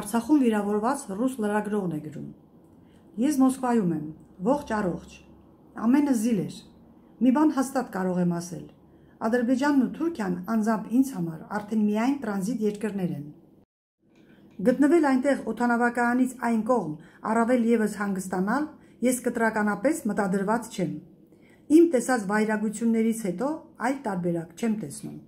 Արցախում վիրավորված ռուս լրագրողն է գրում. Ես Մոսկվայում եմ, ողջ առողջ։ Ամենը զիլ էր։ Մի բան հաստատ կարող եմ ասել. Ադրբեջանն ու Թուրքիան անձամբ ինձ համար արդեն միայն տրանզիտ երկրներ են։ Գտնվել այնտեղ օտանավականից այն կողմ առավել եւս հանգստանալ ես կտրականապես մտադրված չեմ։ Իմ տեսած վայրագություններից հետո այլ տարբերակ չեմ տեսնում։